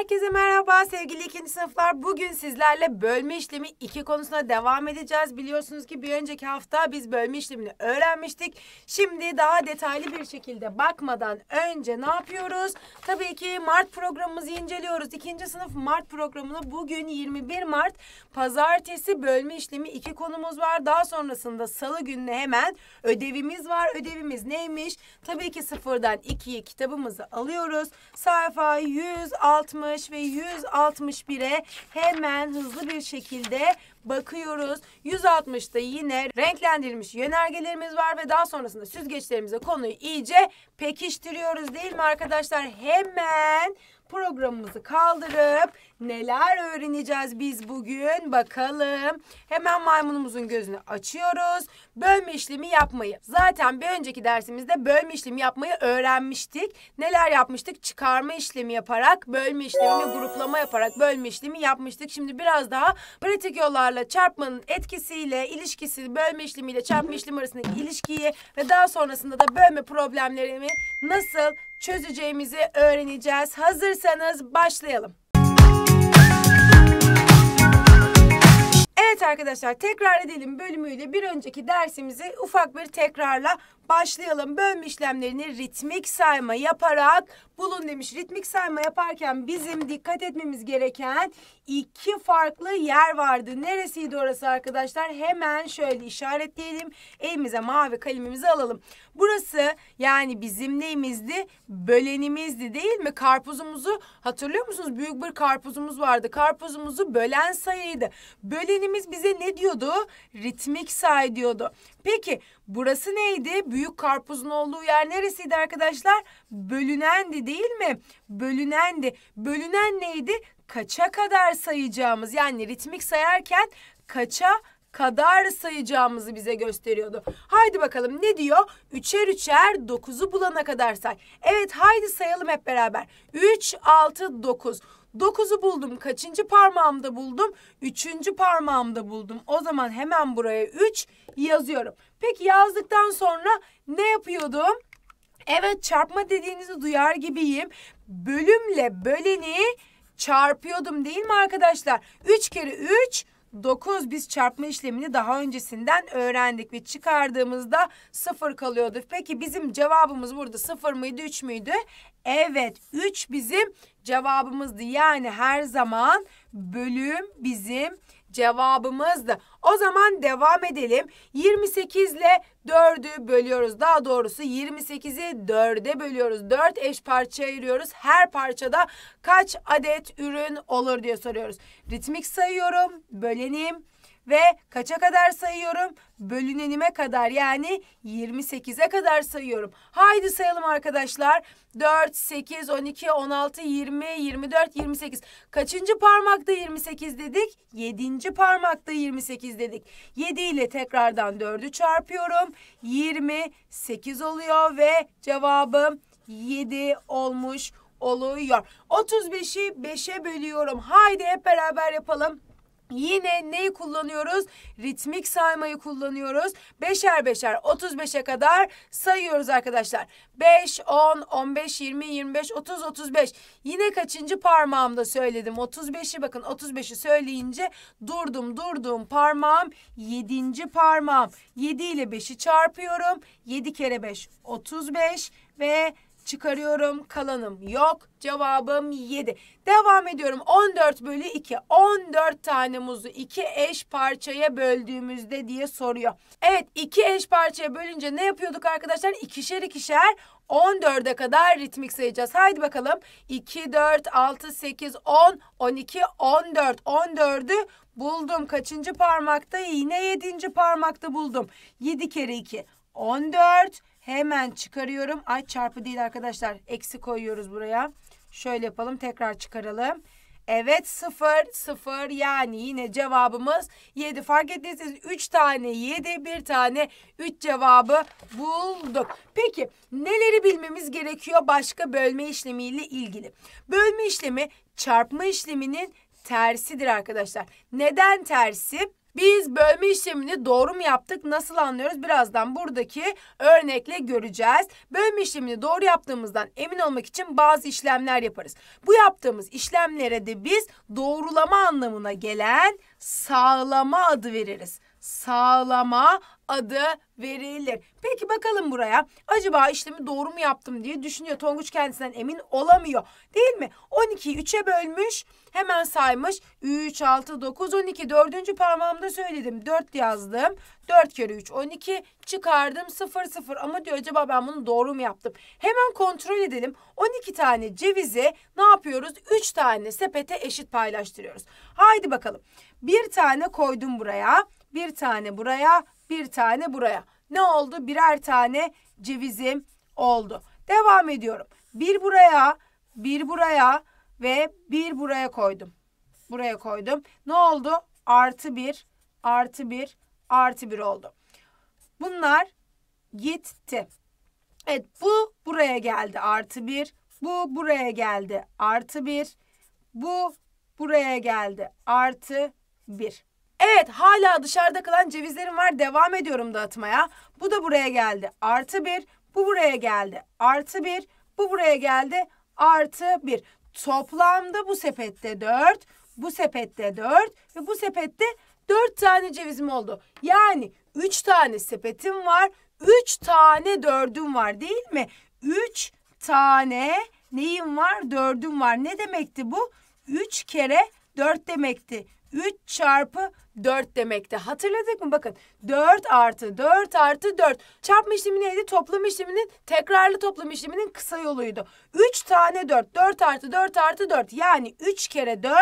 Herkese merhaba sevgili ikinci sınıflar. Bugün sizlerle bölme işlemi iki konusuna devam edeceğiz. Biliyorsunuz ki bir önceki hafta biz bölme işlemini öğrenmiştik. Şimdi daha detaylı bir şekilde bakmadan önce ne yapıyoruz? Tabii ki Mart programımızı inceliyoruz. İkinci sınıf Mart programını bugün 21 Mart pazartesi bölme işlemi iki konumuz var. Daha sonrasında salı gününe hemen ödevimiz var. Ödevimiz neymiş? Tabii ki sıfırdan ikiye kitabımızı alıyoruz. Sayfa 160 160 ve 161'e hemen hızlı bir şekilde bakıyoruz. 160'da yine renklendirilmiş yönergelerimiz var ve daha sonrasında süzgeçlerimize konuyu iyice pekiştiriyoruz değil mi arkadaşlar? Hemen programımızı kaldırıp neler öğreneceğiz biz bugün bakalım. Hemen maymunumuzun gözünü açıyoruz. Bölme işlemi yapmayı. Zaten bir önceki dersimizde bölme işlemi yapmayı öğrenmiştik. Neler yapmıştık? Çıkarma işlemi yaparak, bölme işlemi, gruplama yaparak bölme işlemi yapmıştık. Şimdi biraz daha pratik yollarla çarpmanın etkisiyle, ilişkisi, bölme işlemiyle çarpma işlemi arasındaki ilişkiyi ve daha sonrasında da bölme problemlerini nasıl çözeceğimizi öğreneceğiz. Hazırsanız başlayalım. Evet arkadaşlar tekrar edelim bölümüyle bir önceki dersimizi ufak bir tekrarla başlayalım bölme işlemlerini ritmik sayma yaparak bulun demiş. Ritmik sayma yaparken bizim dikkat etmemiz gereken iki farklı yer vardı. Neresiydi orası arkadaşlar? Hemen şöyle işaretleyelim. Elimize mavi kalemimizi alalım. Burası yani bizim neyimizdi? Bölenimizdi değil mi? Karpuzumuzu hatırlıyor musunuz? Büyük bir karpuzumuz vardı. Karpuzumuzu bölen sayıydı. Bölenimiz bize ne diyordu? Ritmik say diyordu. Peki burası neydi? Büyük karpuzun olduğu yer neresiydi arkadaşlar? Bölünendi değil mi? Bölünendi. Bölünen neydi? Kaça kadar sayacağımız yani ritmik sayarken kaça kadar sayacağımızı bize gösteriyordu. Haydi bakalım ne diyor? Üçer üçer dokuzu bulana kadar say. Evet haydi sayalım hep beraber. Üç, altı, dokuz. Dokuzu buldum. Kaçıncı parmağımda buldum? Üçüncü parmağımda buldum. O zaman hemen buraya üç yazıyorum. Peki yazdıktan sonra ne yapıyordum? Evet çarpma dediğinizi duyar gibiyim. Bölümle böleni çarpıyordum değil mi arkadaşlar? Üç kere üç 9 biz çarpma işlemini daha öncesinden öğrendik ve çıkardığımızda 0 kalıyordu. Peki bizim cevabımız burada 0 mıydı 3 müydü? Evet 3 bizim cevabımızdı. Yani her zaman bölüm bizim cevabımızdı. O zaman devam edelim. 28 ile 4'ü bölüyoruz. Daha doğrusu 28'i 4'e bölüyoruz. 4 eş parça ayırıyoruz. Her parçada kaç adet ürün olur diye soruyoruz. Ritmik sayıyorum. Böleneyim ve kaça kadar sayıyorum? Bölünenime kadar yani 28'e kadar sayıyorum. Haydi sayalım arkadaşlar. 4, 8, 12, 16, 20, 24, 28. Kaçıncı parmakta 28 dedik? 7. parmakta 28 dedik. 7 ile tekrardan 4'ü çarpıyorum. 28 oluyor ve cevabım 7 olmuş oluyor. 35'i 5'e bölüyorum. Haydi hep beraber yapalım. Yine neyi kullanıyoruz? Ritmik saymayı kullanıyoruz. Beşer beşer 35'e kadar sayıyoruz arkadaşlar. 5, 10, 15, 20, 25, 30, 35. Yine kaçıncı parmağımda söyledim? 35'i bakın 35'i söyleyince durdum durdum parmağım 7. parmağım. 7 ile 5'i çarpıyorum. 7 kere 5 35 ve Çıkarıyorum kalanım yok. Cevabım 7. Devam ediyorum 14 bölü 2. 14 tane muzu 2 eş parçaya böldüğümüzde diye soruyor. Evet 2 eş parçaya bölünce ne yapıyorduk arkadaşlar? İkişer ikişer 14'e kadar ritmik sayacağız. Haydi bakalım 2, 4, 6, 8, 10, 12, 14. 14'ü buldum. Kaçıncı parmakta? Yine 7. parmakta buldum. 7 kere 2, 14. Hemen çıkarıyorum. Ay çarpı değil arkadaşlar. Eksi koyuyoruz buraya. Şöyle yapalım. Tekrar çıkaralım. Evet sıfır sıfır yani yine cevabımız yedi. Fark ettiyseniz üç tane yedi bir tane üç cevabı bulduk. Peki neleri bilmemiz gerekiyor başka bölme işlemiyle ilgili? Bölme işlemi çarpma işleminin tersidir arkadaşlar. Neden tersi? Biz bölme işlemini doğru mu yaptık nasıl anlıyoruz birazdan buradaki örnekle göreceğiz. Bölme işlemini doğru yaptığımızdan emin olmak için bazı işlemler yaparız. Bu yaptığımız işlemlere de biz doğrulama anlamına gelen sağlama adı veririz sağlama adı verilir. Peki bakalım buraya. Acaba işlemi doğru mu yaptım diye düşünüyor. Tonguç kendisinden emin olamıyor. Değil mi? 12'yi 3'e bölmüş. Hemen saymış. 3, 6, 9, 12. Dördüncü parmağımda söyledim. 4 yazdım. 4 kere 3, 12. Çıkardım 0, 0. Ama diyor acaba ben bunu doğru mu yaptım? Hemen kontrol edelim. 12 tane cevizi ne yapıyoruz? 3 tane sepete eşit paylaştırıyoruz. Haydi bakalım. Bir tane koydum buraya bir tane buraya, bir tane buraya. Ne oldu? Birer tane cevizim oldu. Devam ediyorum. Bir buraya, bir buraya ve bir buraya koydum. Buraya koydum. Ne oldu? Artı bir, artı bir, artı bir oldu. Bunlar gitti. Evet bu buraya geldi artı bir. Bu buraya geldi artı bir. Bu buraya geldi artı bir. Evet hala dışarıda kalan cevizlerim var devam ediyorum dağıtmaya. Bu da buraya geldi artı bir. Bu buraya geldi artı bir. Bu buraya geldi artı bir. Toplamda bu sepette dört. Bu sepette dört. Ve bu sepette dört tane cevizim oldu. Yani üç tane sepetim var. Üç tane dördüm var değil mi? Üç tane neyim var? Dördüm var. Ne demekti bu? Üç kere dört demekti. 3 çarpı 4 demekti. Hatırladık mı? Bakın 4 artı 4 artı 4. Çarpma işlemi neydi? Toplam işleminin tekrarlı toplam işleminin kısa yoluydu. 3 tane 4. 4 artı 4 artı 4. Yani 3 kere 4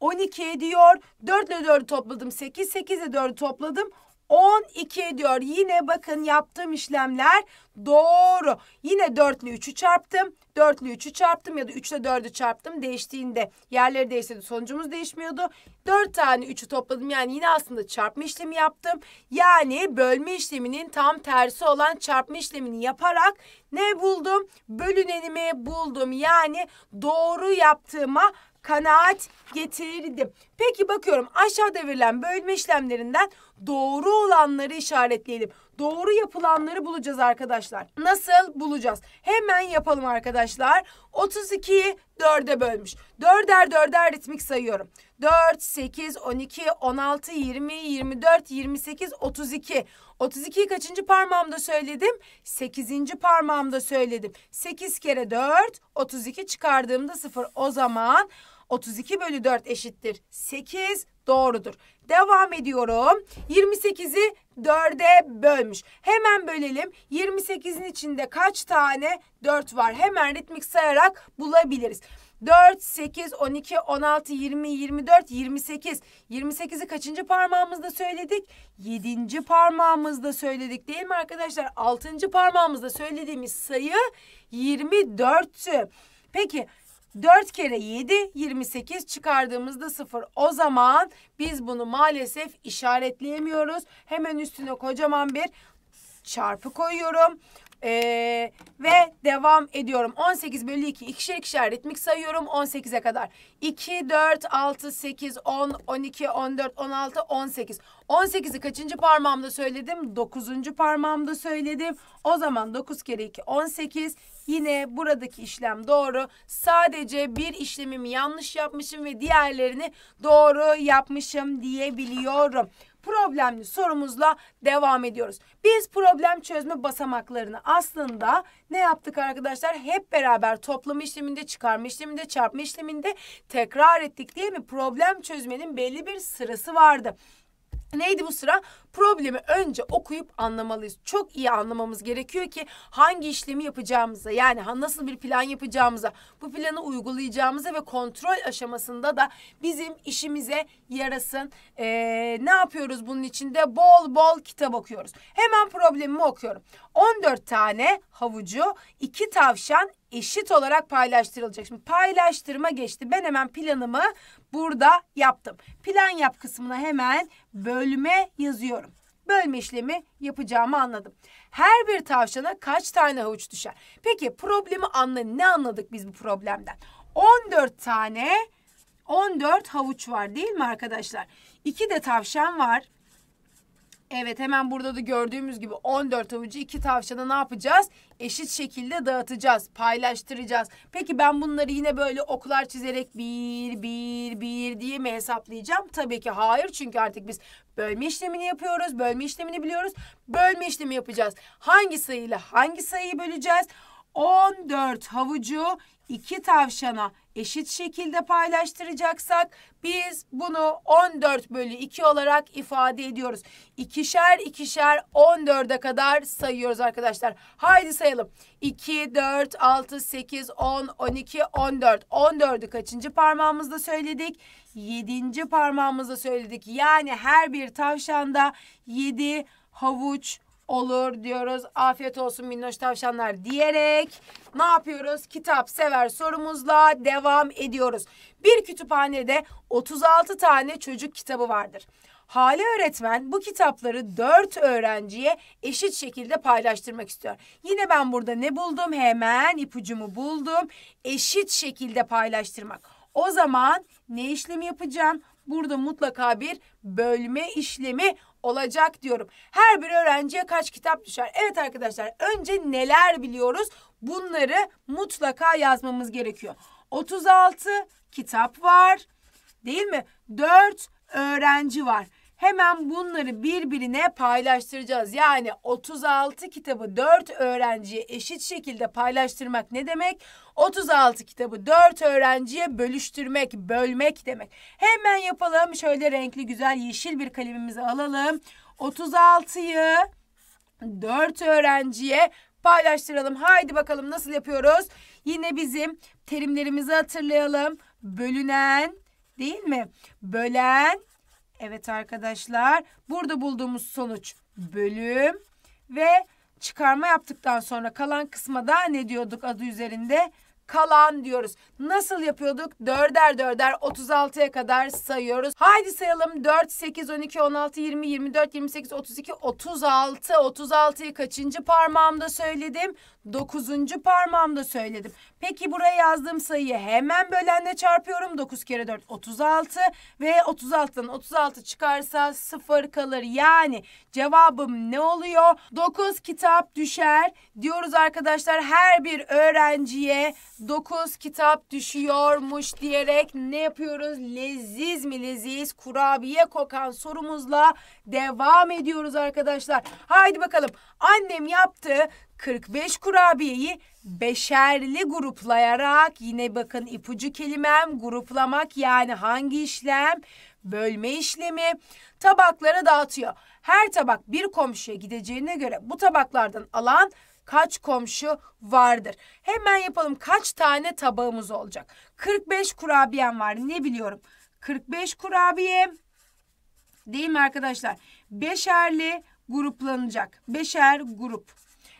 12 ediyor. 4 ile 4'ü topladım 8. 8 ile 4'ü topladım 12 ediyor. Yine bakın yaptığım işlemler doğru. Yine 4 ile 3'ü çarptım. 4 ile 3'ü çarptım ya da 3 ile 4'ü çarptım. Değiştiğinde yerleri değiştirdi. Sonucumuz değişmiyordu. 4 tane 3'ü topladım. Yani yine aslında çarpma işlemi yaptım. Yani bölme işleminin tam tersi olan çarpma işlemini yaparak ne buldum? Bölünenimi buldum. Yani doğru yaptığıma kanaat getirdim. Peki bakıyorum aşağıda verilen bölme işlemlerinden doğru olanları işaretleyelim. Doğru yapılanları bulacağız arkadaşlar. Nasıl bulacağız? Hemen yapalım arkadaşlar. 32'yi 4'e bölmüş. 4'er 4'er ritmik sayıyorum. 4, 8, 12, 16, 20, 24, 28, 32. 32'yi kaçıncı parmağımda söyledim? 8. parmağımda söyledim. 8 kere 4, 32 çıkardığımda 0. O zaman 32 bölü 4 eşittir 8 doğrudur. Devam ediyorum. 28'i 4'e bölmüş. Hemen bölelim. 28'in içinde kaç tane 4 var? Hemen ritmik sayarak bulabiliriz. 4, 8, 12, 16, 20, 24, 28. 28'i kaçıncı parmağımızda söyledik? 7. parmağımızda söyledik değil mi arkadaşlar? 6. parmağımızda söylediğimiz sayı 24'tü. Peki 4 kere 7 28 çıkardığımızda 0. O zaman biz bunu maalesef işaretleyemiyoruz. Hemen üstüne kocaman bir çarpı koyuyorum. Ee, ve devam ediyorum. 18 bölü 2 ikişer ikişer ritmik sayıyorum 18'e kadar. 2, 4, 6, 8, 10, 12, 14, 16, 18. 18'i kaçıncı parmağımda söyledim? 9. parmağımda söyledim. O zaman 9 kere 2, 18. Yine buradaki işlem doğru. Sadece bir işlemimi yanlış yapmışım ve diğerlerini doğru yapmışım diyebiliyorum problemli sorumuzla devam ediyoruz. Biz problem çözme basamaklarını aslında ne yaptık arkadaşlar? Hep beraber toplama işleminde, çıkarma işleminde, çarpma işleminde tekrar ettik değil mi? Problem çözmenin belli bir sırası vardı. Neydi bu sıra? Problemi önce okuyup anlamalıyız. Çok iyi anlamamız gerekiyor ki hangi işlemi yapacağımıza yani nasıl bir plan yapacağımıza, bu planı uygulayacağımıza ve kontrol aşamasında da bizim işimize yarasın. Ee, ne yapıyoruz bunun içinde? Bol bol kitap okuyoruz. Hemen problemimi okuyorum. 14 tane havucu, 2 tavşan, eşit olarak paylaştırılacak. Şimdi paylaştırma geçti. Ben hemen planımı burada yaptım. Plan yap kısmına hemen bölme yazıyorum. Bölme işlemi yapacağımı anladım. Her bir tavşana kaç tane havuç düşer? Peki problemi anla ne anladık biz bu problemden? 14 tane 14 havuç var değil mi arkadaşlar? 2 de tavşan var. Evet hemen burada da gördüğümüz gibi 14 avucu iki tavşana ne yapacağız? Eşit şekilde dağıtacağız, paylaştıracağız. Peki ben bunları yine böyle oklar çizerek bir, bir, bir diye mi hesaplayacağım? Tabii ki hayır çünkü artık biz bölme işlemini yapıyoruz, bölme işlemini biliyoruz. Bölme işlemi yapacağız. Hangi sayıyla hangi sayıyı böleceğiz? 14 havucu iki tavşana eşit şekilde paylaştıracaksak biz bunu 14 bölü 2 olarak ifade ediyoruz. İkişer ikişer 14'e kadar sayıyoruz arkadaşlar. Haydi sayalım. 2, 4, 6, 8, 10, 12, 14. 14'ü kaçıncı parmağımızda söyledik? 7. parmağımızda söyledik. Yani her bir tavşanda 7 havuç olur diyoruz. Afiyet olsun minnoş tavşanlar diyerek ne yapıyoruz? Kitap sever sorumuzla devam ediyoruz. Bir kütüphanede 36 tane çocuk kitabı vardır. Hale öğretmen bu kitapları dört öğrenciye eşit şekilde paylaştırmak istiyor. Yine ben burada ne buldum? Hemen ipucumu buldum. Eşit şekilde paylaştırmak. O zaman ne işlemi yapacağım? Burada mutlaka bir bölme işlemi olacak diyorum. Her bir öğrenciye kaç kitap düşer? Evet arkadaşlar önce neler biliyoruz? Bunları mutlaka yazmamız gerekiyor. 36 kitap var değil mi? 4 öğrenci var. Hemen bunları birbirine paylaştıracağız. Yani 36 kitabı 4 öğrenciye eşit şekilde paylaştırmak ne demek? 36 kitabı 4 öğrenciye bölüştürmek, bölmek demek. Hemen yapalım. Şöyle renkli güzel yeşil bir kalemimizi alalım. 36'yı 4 öğrenciye paylaştıralım. Haydi bakalım nasıl yapıyoruz? Yine bizim terimlerimizi hatırlayalım. Bölünen değil mi? Bölen Evet arkadaşlar burada bulduğumuz sonuç bölüm ve çıkarma yaptıktan sonra kalan kısma da ne diyorduk adı üzerinde? Kalan diyoruz. Nasıl yapıyorduk? Dörder dörder 36'ya kadar sayıyoruz. Haydi sayalım 4, 8, 12, 16, 20, 24, 28, 32, 36. 36'yı kaçıncı parmağımda söyledim? Dokuzuncu parmağımda söyledim. Peki buraya yazdığım sayıyı hemen bölenle çarpıyorum. Dokuz kere dört otuz altı ve otuz altıdan otuz altı çıkarsa sıfır kalır. Yani cevabım ne oluyor? Dokuz kitap düşer diyoruz arkadaşlar. Her bir öğrenciye dokuz kitap düşüyormuş diyerek ne yapıyoruz? Leziz mi leziz kurabiye kokan sorumuzla devam ediyoruz arkadaşlar. Haydi bakalım annem yaptı 45 kurabiyeyi beşerli gruplayarak yine bakın ipucu kelimem gruplamak yani hangi işlem bölme işlemi tabaklara dağıtıyor. Her tabak bir komşuya gideceğine göre bu tabaklardan alan kaç komşu vardır? Hemen yapalım kaç tane tabağımız olacak? 45 kurabiyem var ne biliyorum. 45 kurabiye değil mi arkadaşlar? Beşerli gruplanacak. Beşer grup.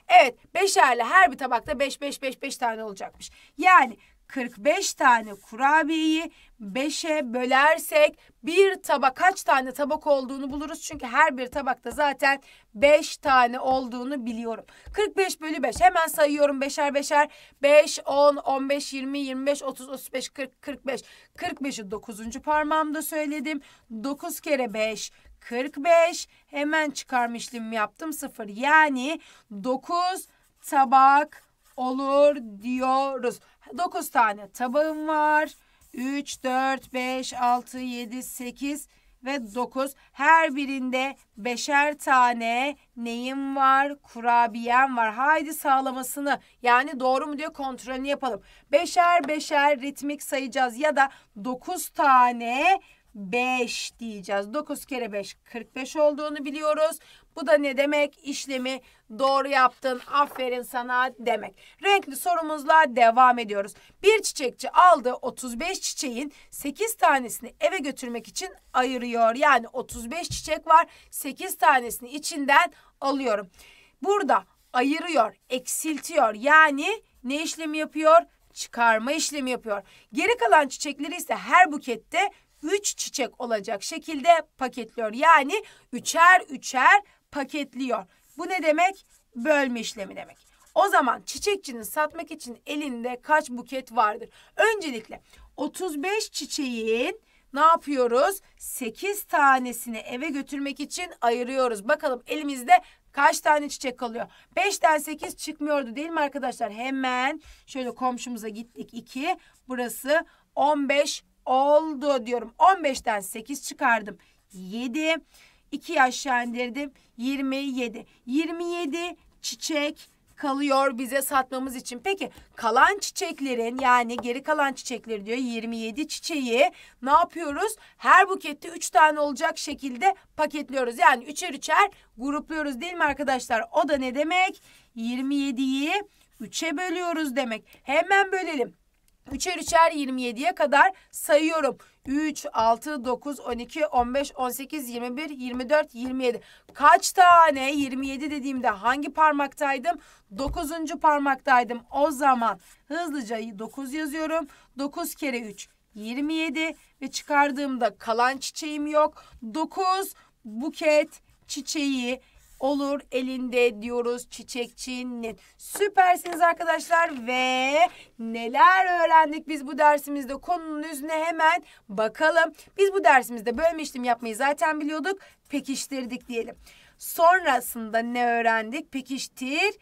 Evet beşerli her bir tabakta beş beş beş beş tane olacakmış. Yani 45 tane kurabiyeyi beşe bölersek bir tabak kaç tane tabak olduğunu buluruz. Çünkü her bir tabakta zaten beş tane olduğunu biliyorum. 45 bölü beş hemen sayıyorum beşer beşer beş on on beş yirmi yirmi beş otuz otuz beş kırk kırk beş kırk beşi dokuzuncu parmağımda söyledim. dokuz kere 5 45 hemen çıkarma yaptım 0 yani 9 tabak olur diyoruz. 9 tane tabağım var. 3, 4, 5, 6, 7, 8 ve 9. Her birinde beşer tane neyim var? Kurabiyem var. Haydi sağlamasını yani doğru mu diyor kontrolünü yapalım. Beşer beşer ritmik sayacağız ya da 9 tane 5 diyeceğiz. 9 kere 5 45 olduğunu biliyoruz. Bu da ne demek? İşlemi doğru yaptın. Aferin sana demek. Renkli sorumuzla devam ediyoruz. Bir çiçekçi aldı 35 çiçeğin 8 tanesini eve götürmek için ayırıyor. Yani 35 çiçek var. 8 tanesini içinden alıyorum. Burada ayırıyor, eksiltiyor. Yani ne işlemi yapıyor? çıkarma işlemi yapıyor. Geri kalan çiçekleri ise her bukette üç çiçek olacak şekilde paketliyor. Yani üçer üçer paketliyor. Bu ne demek? Bölme işlemi demek. O zaman çiçekçinin satmak için elinde kaç buket vardır? Öncelikle 35 çiçeğin ne yapıyoruz? 8 tanesini eve götürmek için ayırıyoruz. Bakalım elimizde kaç tane çiçek kalıyor? 5'ten 8 çıkmıyordu değil mi arkadaşlar? Hemen şöyle komşumuza gittik 2. Burası 15 oldu diyorum. 15'ten 8 çıkardım. 7. 2 aşağı indirdim. 27. 27 çiçek kalıyor bize satmamız için. Peki kalan çiçeklerin yani geri kalan çiçekleri diyor 27 çiçeği ne yapıyoruz? Her bukette 3 tane olacak şekilde paketliyoruz. Yani üçer üçer grupluyoruz değil mi arkadaşlar? O da ne demek? 27'yi 3'e bölüyoruz demek. Hemen bölelim. Üçer üçer 27'ye kadar sayıyorum. 3, 6, 9, 12, 15, 18, 21, 24, 27. Kaç tane 27 dediğimde hangi parmaktaydım? 9. parmaktaydım. O zaman hızlıca 9 yazıyorum. 9 kere 3 27 ve çıkardığımda kalan çiçeğim yok. 9 buket çiçeği olur elinde diyoruz çiçekçinin. Süpersiniz arkadaşlar ve neler öğrendik biz bu dersimizde konunun üzerine hemen bakalım. Biz bu dersimizde bölme işlem yapmayı zaten biliyorduk. Pekiştirdik diyelim. Sonrasında ne öğrendik? Pekiştir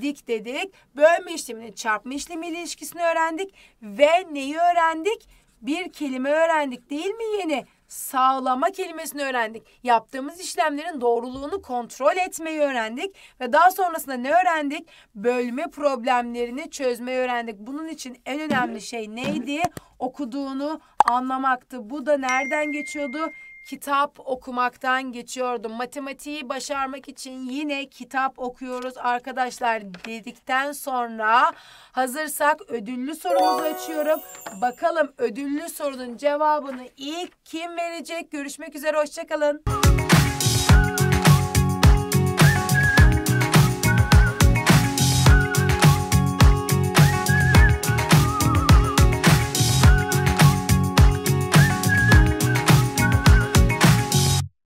dik dedik. Bölme işlemini çarpma işlemi ilişkisini öğrendik ve neyi öğrendik? Bir kelime öğrendik değil mi yeni? sağlama kelimesini öğrendik. Yaptığımız işlemlerin doğruluğunu kontrol etmeyi öğrendik ve daha sonrasında ne öğrendik? Bölme problemlerini çözmeyi öğrendik. Bunun için en önemli şey neydi? Okuduğunu anlamaktı. Bu da nereden geçiyordu? kitap okumaktan geçiyordum. Matematiği başarmak için yine kitap okuyoruz arkadaşlar dedikten sonra hazırsak ödüllü sorumuzu açıyorum. Bakalım ödüllü sorunun cevabını ilk kim verecek? Görüşmek üzere hoşçakalın.